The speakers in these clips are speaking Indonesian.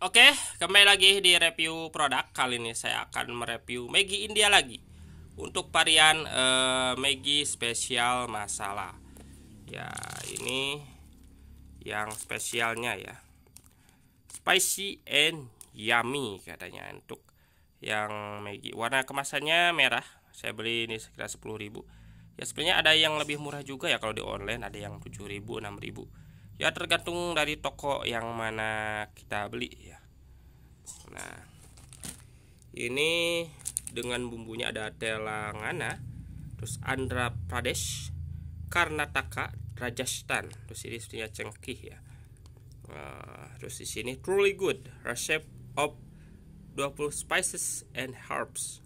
Oke, kembali lagi di review produk. Kali ini saya akan mereview Maggi India lagi. Untuk varian eh, Maggi spesial Masala. Ya, ini yang spesialnya ya. Spicy and yummy katanya untuk yang Maggi. Warna kemasannya merah. Saya beli ini sekitar 10.000. Ya sebenarnya ada yang lebih murah juga ya kalau di online, ada yang 7.000, 6.000 ya tergantung dari toko yang mana kita beli ya nah ini dengan bumbunya ada telangana terus Andhra Pradesh Karnataka Rajasthan terus ini sebenarnya cengkih ya nah, terus di sini truly good recipe of 20 spices and herbs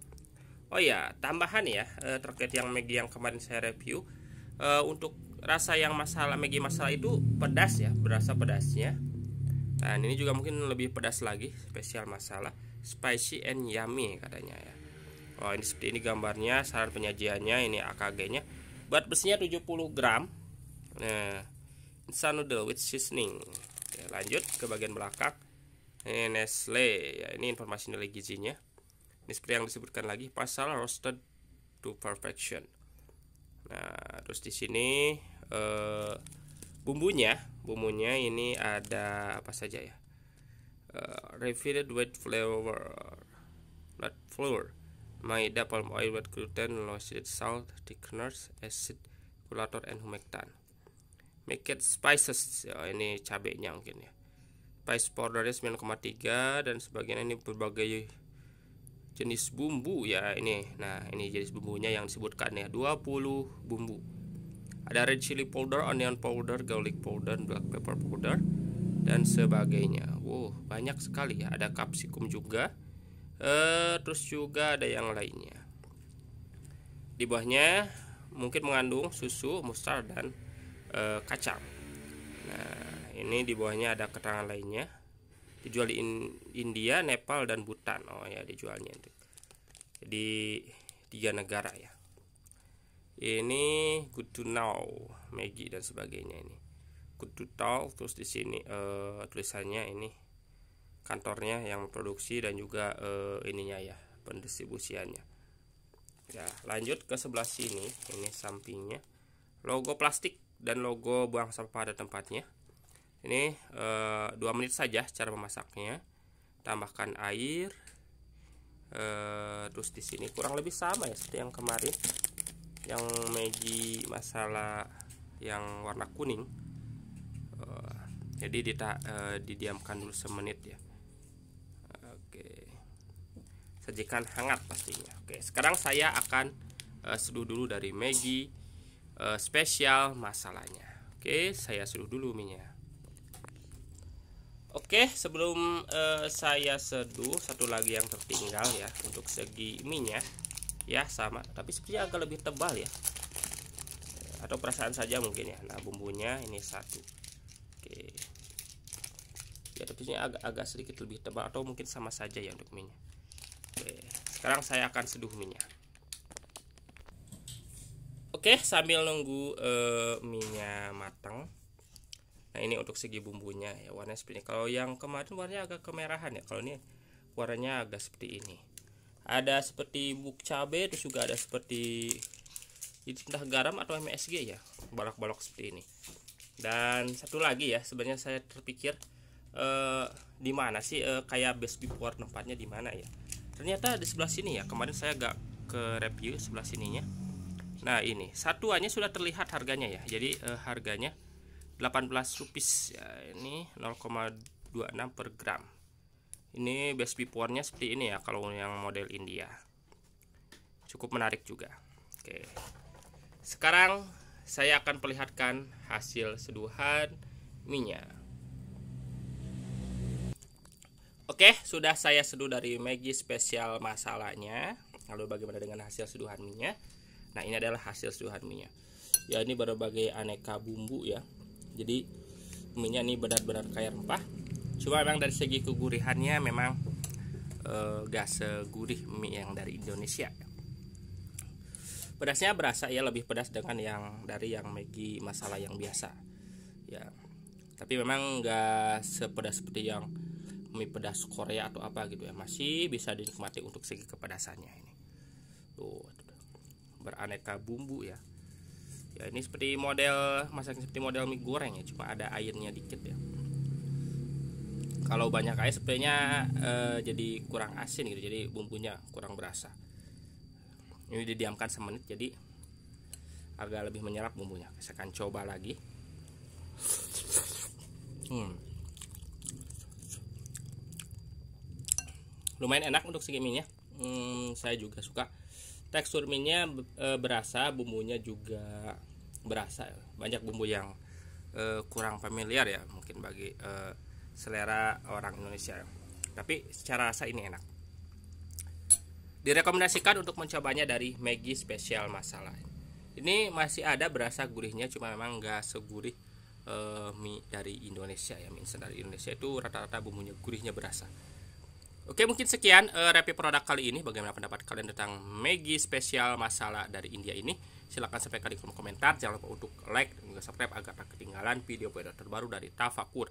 oh ya tambahan ya eh, terkait yang Maggie yang kemarin saya review eh, untuk rasa yang masalah Maggi masalah itu pedas ya, berasa pedasnya. Dan ini juga mungkin lebih pedas lagi, spesial masalah spicy and yummy katanya ya. Oh, ini seperti ini gambarnya, saran penyajiannya, ini AKG-nya. Buat besinya 70 gram. Nah, instant noodle with seasoning. Ya, lanjut ke bagian belakang. Ini Nestle, ya, ini informasi nilai gizinya. Ini seperti yang disebutkan lagi, pasal roasted to perfection. Nah, terus di sini eh, bumbunya bumbunya ini ada apa saja ya uh, refined wheat flour not flour maida palm oil white gluten low acid salt thickeners acid regulator and humectant Make it spices ya, ini cabenya mungkin ya spice powdernya 9,3 dan sebagainya ini berbagai jenis bumbu ya ini nah ini jenis bumbunya yang disebutkan ya 20 bumbu ada red chili powder, onion powder, garlic powder, black pepper powder dan sebagainya. Wow, banyak sekali ya. Ada capsicum juga. Eh, terus juga ada yang lainnya. Di bawahnya mungkin mengandung susu, mustard dan e, kacang. Nah, ini di bawahnya ada keterangan lainnya. Dijual di India, Nepal dan Bhutan. Oh ya, dijualnya itu. Jadi tiga negara ya ini good to know Maggie dan sebagainya ini good to talk terus di sini uh, tulisannya ini kantornya yang produksi dan juga uh, ininya ya pendistribusiannya ya lanjut ke sebelah sini ini sampingnya logo plastik dan logo buang sampah pada tempatnya ini eh, dua menit saja cara memasaknya tambahkan air e, terus di sini kurang lebih sama ya seperti yang kemarin yang Megi masalah yang warna kuning uh, jadi dita, uh, eh, didiamkan dulu semenit ya oke sajikan hangat pastinya oke sekarang saya akan uh, seduh dulu dari Megi uh, spesial masalahnya oke saya seduh dulu minyak Oke, sebelum uh, saya seduh, satu lagi yang tertinggal ya untuk segi minyak ya sama tapi sepertinya agak lebih tebal ya atau perasaan saja mungkin ya nah bumbunya ini satu oke ya tentunya agak agak sedikit lebih tebal atau mungkin sama saja ya untuk minyak oke sekarang saya akan seduh minyak oke sambil nunggu e, minyak matang nah ini untuk segi bumbunya ya warnanya seperti ini kalau yang kemarin warnanya agak kemerahan ya kalau ini warnanya agak seperti ini ada seperti buk cabe terus juga ada seperti entah garam atau MSG ya balok-balok seperti ini dan satu lagi ya sebenarnya saya terpikir eh, di mana sih eh, kayak best before tempatnya di mana ya ternyata di sebelah sini ya kemarin saya gak ke review sebelah sininya nah ini satuannya sudah terlihat harganya ya jadi eh, harganya 18 rupis ya, ini 0,26 per gram ini base before seperti ini ya kalau yang model India cukup menarik juga oke sekarang saya akan perlihatkan hasil seduhan minyak Oke, sudah saya seduh dari Maggi spesial masalahnya. Lalu bagaimana dengan hasil seduhan minyak? Nah, ini adalah hasil seduhan minyak. Ya, ini berbagai aneka bumbu ya. Jadi minyak ini benar-benar kaya rempah cuma memang dari segi kegurihannya memang eh, gak segurih mie yang dari Indonesia pedasnya berasa ya lebih pedas dengan yang dari yang Maggi masalah yang biasa ya tapi memang gak sepedas seperti yang mie pedas Korea atau apa gitu ya masih bisa dinikmati untuk segi kepedasannya ini tuh beraneka bumbu ya ya ini seperti model masakan seperti model mie goreng ya cuma ada airnya dikit ya kalau banyak air sebenarnya eh, jadi kurang asin gitu jadi bumbunya kurang berasa ini didiamkan semenit jadi agak lebih menyerap bumbunya saya akan coba lagi hmm. lumayan enak untuk segi minyak hmm, saya juga suka tekstur minyak eh, berasa bumbunya juga berasa banyak bumbu yang e, kurang familiar ya mungkin bagi e, selera orang Indonesia tapi secara rasa ini enak direkomendasikan untuk mencobanya dari Maggi Special Masala. ini masih ada berasa gurihnya cuma memang nggak segurih uh, mie dari Indonesia ya mie dari Indonesia itu rata-rata bumbunya gurihnya berasa oke mungkin sekian uh, eh, review produk kali ini bagaimana pendapat kalian tentang Maggi Special Masala dari India ini silahkan sampaikan di kolom komentar jangan lupa untuk like dan juga subscribe agar tak ketinggalan video-video terbaru dari Tafakur